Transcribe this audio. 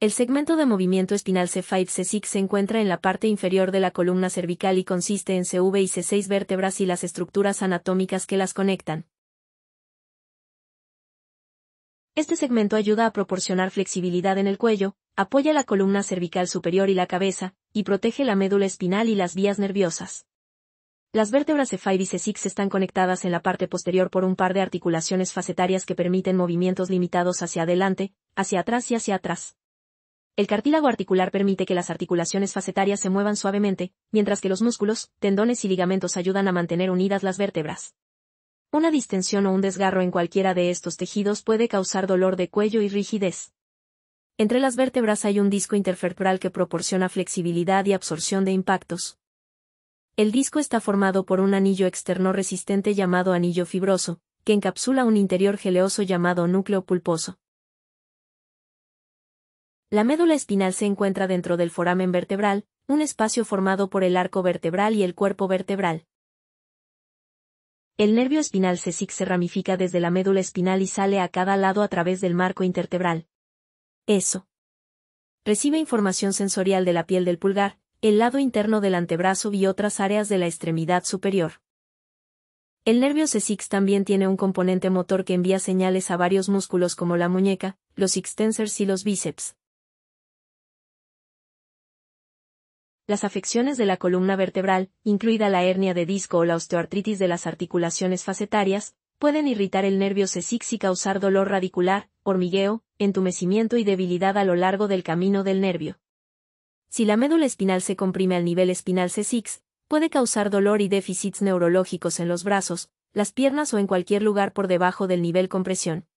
El segmento de movimiento espinal C5-C6 se encuentra en la parte inferior de la columna cervical y consiste en CV y C6 vértebras y las estructuras anatómicas que las conectan. Este segmento ayuda a proporcionar flexibilidad en el cuello, apoya la columna cervical superior y la cabeza, y protege la médula espinal y las vías nerviosas. Las vértebras C5 y C6 están conectadas en la parte posterior por un par de articulaciones facetarias que permiten movimientos limitados hacia adelante, hacia atrás y hacia atrás. El cartílago articular permite que las articulaciones facetarias se muevan suavemente, mientras que los músculos, tendones y ligamentos ayudan a mantener unidas las vértebras. Una distensión o un desgarro en cualquiera de estos tejidos puede causar dolor de cuello y rigidez. Entre las vértebras hay un disco intervertebral que proporciona flexibilidad y absorción de impactos. El disco está formado por un anillo externo resistente llamado anillo fibroso, que encapsula un interior geleoso llamado núcleo pulposo. La médula espinal se encuentra dentro del foramen vertebral, un espacio formado por el arco vertebral y el cuerpo vertebral. El nervio espinal C6 se ramifica desde la médula espinal y sale a cada lado a través del marco intertebral. Eso. Recibe información sensorial de la piel del pulgar, el lado interno del antebrazo y otras áreas de la extremidad superior. El nervio C6 también tiene un componente motor que envía señales a varios músculos como la muñeca, los extensors y los bíceps. las afecciones de la columna vertebral, incluida la hernia de disco o la osteoartritis de las articulaciones facetarias, pueden irritar el nervio c6 y causar dolor radicular, hormigueo, entumecimiento y debilidad a lo largo del camino del nervio. Si la médula espinal se comprime al nivel espinal C6, puede causar dolor y déficits neurológicos en los brazos, las piernas o en cualquier lugar por debajo del nivel compresión.